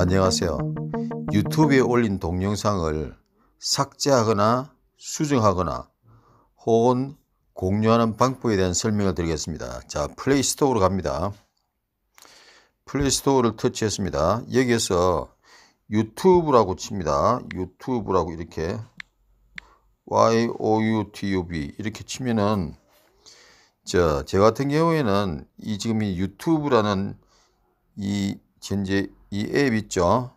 안녕하세요. 유튜브에 올린 동영상을 삭제하거나 수정하거나 혹은 공유하는 방법에 대한 설명을 드리겠습니다. 자, 플레이스토어로 갑니다. 플레이스토어를 터치했습니다. 여기에서 유튜브라고 칩니다. 유튜브라고 이렇게 YOUTUB 이렇게 치면은 자, 제 같은 경우에는 이 지금 이 유튜브라는 이 현재 이앱 있죠.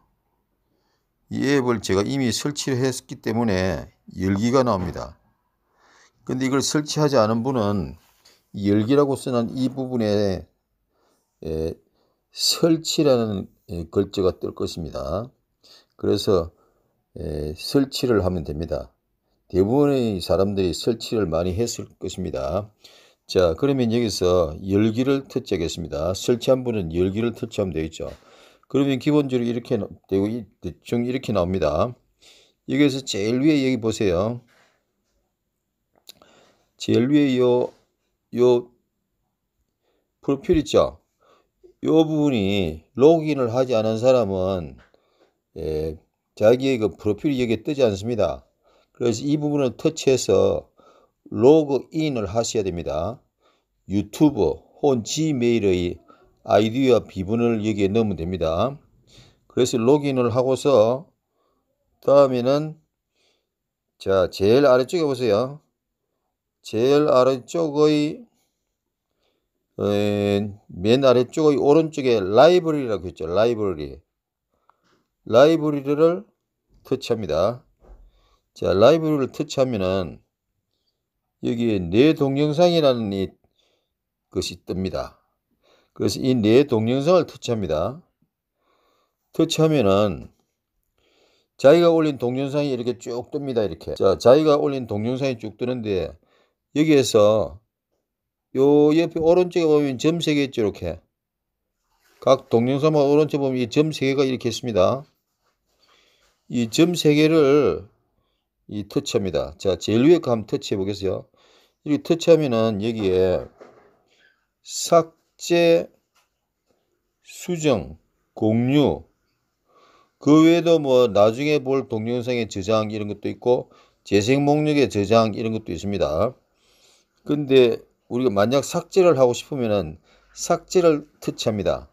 이 앱을 제가 이미 설치를 했기 때문에 열기가 나옵니다. 근데 이걸 설치하지 않은 분은 열기라고 쓰는 이 부분에 에, 설치라는 에, 글자가 뜰 것입니다. 그래서 에, 설치를 하면 됩니다. 대부분의 사람들이 설치를 많이 했을 것입니다. 자 그러면 여기서 열기를 터치하겠습니다. 설치한 분은 열기를 터치하면 되겠죠. 그러면 기본적으로 이렇게 되고 대충 네, 이렇게 나옵니다. 여기에서 제일 위에 여기 보세요. 제일 위에 요, 요 프로필 있죠? 요 부분이 로그인을 하지 않은 사람은 예, 자기의 그 프로필이 여기에 뜨지 않습니다. 그래서 이 부분을 터치해서 로그인을 하셔야 됩니다. 유튜브 혹은 지메일의 아이디와 비번을 여기에 넣으면 됩니다. 그래서 로그인을 하고서 다음에는 자 제일 아래쪽에 보세요. 제일 아래쪽의 어, 맨 아래쪽의 오른쪽에 라이브리라고 했죠. 라이브리라이브리를 터치합니다. 자, 라이브리를 터치하면은 여기에 내 동영상이라는 것이 뜹니다. 그래서 이 네 동영상을 터치합니다. 터치하면은 자기가 올린 동영상이 이렇게 쭉 뜹니다. 이렇게. 자, 자기가 올린 동영상이 쭉 뜨는데 여기에서 요 옆에 오른쪽에 보면 점 세 개 있죠. 이렇게. 각 동영상만 오른쪽 보면 이 점 세 개가 이렇게 있습니다. 이 점 세 개를 이 터치합니다. 자, 제일 위에 거한 터치해 보겠어요. 이렇게 터치하면은 여기에 싹 축제, 수정, 공유. 그 외에도 뭐 나중에 볼 동영상의 저장 이런 것도 있고 재생 목록의 저장 이런 것도 있습니다. 근데 우리가 만약 삭제를 하고 싶으면은 삭제를 터치합니다.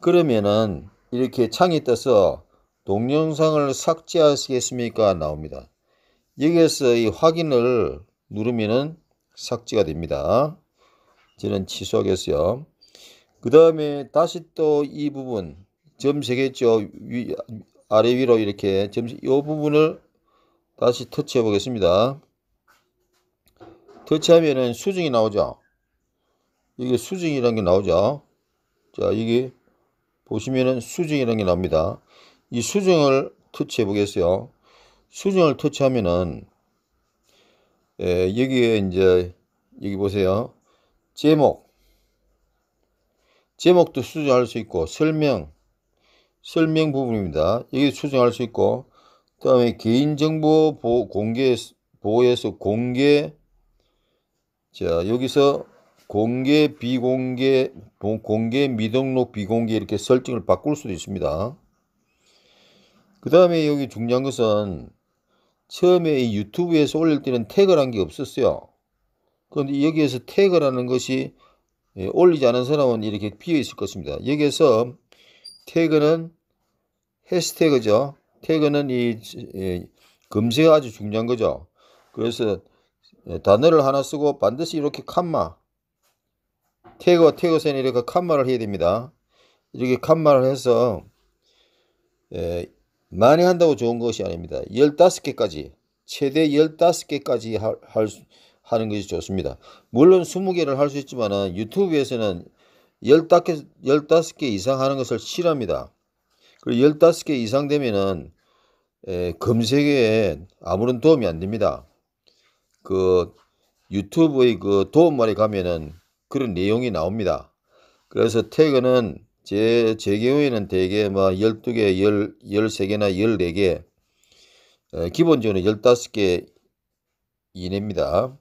그러면은 이렇게 창이 떠서 동영상을 삭제하시겠습니까? 나옵니다. 여기에서 이 확인을 누르면은 삭제가 됩니다. 저는 취소하겠어요. 그 다음에 다시 또 이 부분 점 세겠죠. 아래 위로 이렇게 점, 이 부분을 다시 터치해 보겠습니다. 터치하면은 수증이 나오죠. 이게 수증이라는 게 나오죠. 자, 이게 보시면은 수증이라는 게 나옵니다. 이 수증을 터치해 보겠어요. 수증을 터치하면은 예, 여기에 이제 여기 보세요. 제목 제목도 수정할 수 있고 설명 설명 부분입니다. 여기 수정할 수 있고 그 다음에 개인정보 보호 공개 보호에서 공개 자 여기서 공개 비공개 공개 미등록 비공개 이렇게 설정을 바꿀 수도 있습니다. 그 다음에 여기 중요한 것은 처음에 이 유튜브에서 올릴 때는 태그란 게 없었어요. 그런데 여기에서 태그라는 것이 예, 올리지 않은 사람은 이렇게 비어 있을 것입니다. 여기에서 태그는 해시태그죠. 태그는 이 검색이 예, 아주 중요한 거죠. 그래서 예, 단어를 하나 쓰고 반드시 이렇게 칸마 태그와 태그 사이에 이렇게 칸마를 해야 됩니다. 이렇게 칸마를 해서 많이 한다고 좋은 것이 아닙니다. 15개까지 최대 15개까지 할, 할 하는 것이 좋습니다. 물론 20개를 할 수 있지만 유튜브에서는 15개, 15개 이상 하는 것을 싫어합니다. 그리고 15개 이상 되면은 에, 검색에 아무런 도움이 안 됩니다. 그 유튜브의 그 도움말에 가면은 그런 내용이 나옵니다. 그래서 태그는 제, 제 경우에는 대개 막 12개, 10, 13개나 14개, 에, 기본적으로 15개 이내입니다.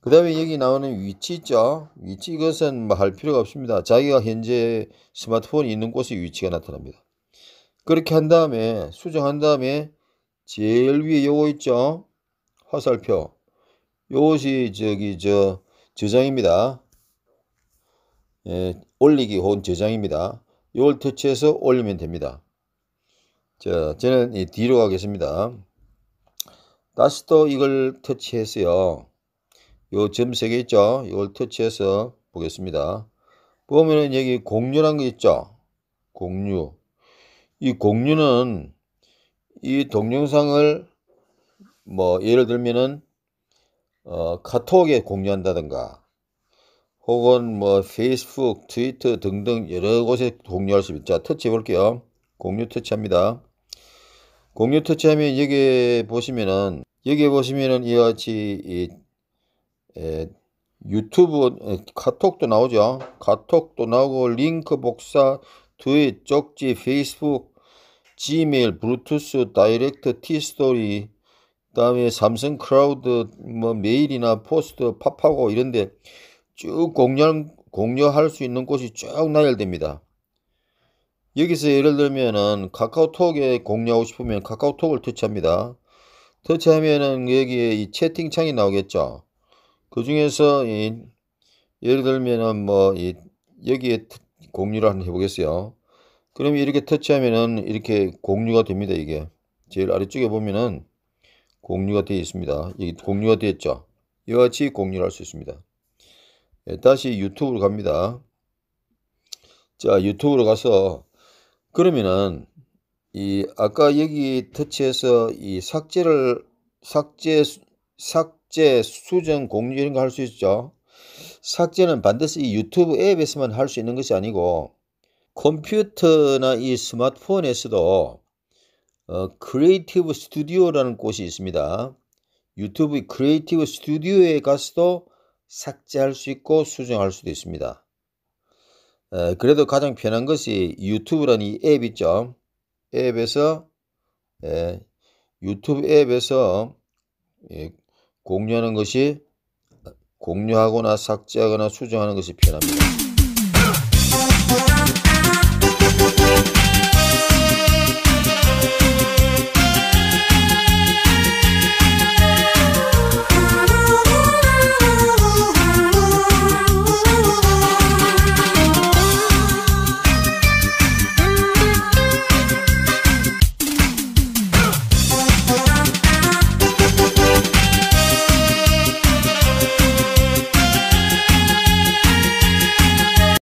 그 다음에 여기 나오는 위치 있죠. 위치 이것은 뭐 할 필요가 없습니다. 자기가 현재 스마트폰이 있는 곳의 위치가 나타납니다. 그렇게 한 다음에 수정한 다음에 제일 위에 요거 있죠. 화살표. 요것이 저기 저 저장입니다. 예, 올리기 혹은 저장입니다. 요걸 터치해서 올리면 됩니다. 자, 저는 이 뒤로 가겠습니다. 다시 또 이걸 터치해서요. 요점 3개 있죠. 이걸 터치해서 보겠습니다. 보면은 여기 공유란 거 있죠. 공유. 이 공유는 이 동영상을 뭐 예를 들면은 어, 카톡에 공유한다든가 혹은 뭐 페이스북, 트위터 등등 여러 곳에 공유할 수 있죠. 터치해 볼게요. 공유 터치합니다. 공유 터치하면 여기 보시면은 여기 보시면은 이와 같이 이 에, 예, 유튜브 에, 어, 카톡도 나오죠. 카톡도 나오고 링크 복사, 트윗, 쪽지, 페이스북, 지메일, 블루투스, 다이렉트, 티스토리, 그다음에 삼성 크라우드, 뭐 메일이나 포스트, 팝하고 이런데 쭉 공유 공유할 수 있는 곳이 쭉 나열됩니다. 여기서 예를 들면은 카카오톡에 공유하고 싶으면 카카오톡을 터치합니다. 터치하면은 여기에 이 채팅창이 나오겠죠. 그 중에서 이 예를 들면은 뭐이 여기에 공유를 한번 해보겠어요. 그럼 이렇게 터치하면은 이렇게 공유가 됩니다. 이게 제일 아래쪽에 보면은 공유가 되어 있습니다. 여기 공유가 되었죠. 이와 같이 공유를 할 수 있습니다. 네, 다시 유튜브로 갑니다. 자 유튜브로 가서 그러면은 이 아까 여기 터치해서 이 삭제를 삭제 삭 삭제, 수정, 공유 이런 거 할 수 있죠. 삭제는 반드시 유튜브 앱에서만 할 수 있는 것이 아니고 컴퓨터나 이 스마트폰에서도 어, 크리에이티브 스튜디오라는 곳이 있습니다. 유튜브 크리에이티브 스튜디오에 가서도 삭제할 수 있고 수정할 수도 있습니다. 에, 어, 그래도 가장 편한 것이 유튜브라는 이 앱 있죠. 앱에서 에, 예, 유튜브 앱에서 예, 공유하는 것이 공유하거나 삭제하거나 수정하는 것이 표현합니다.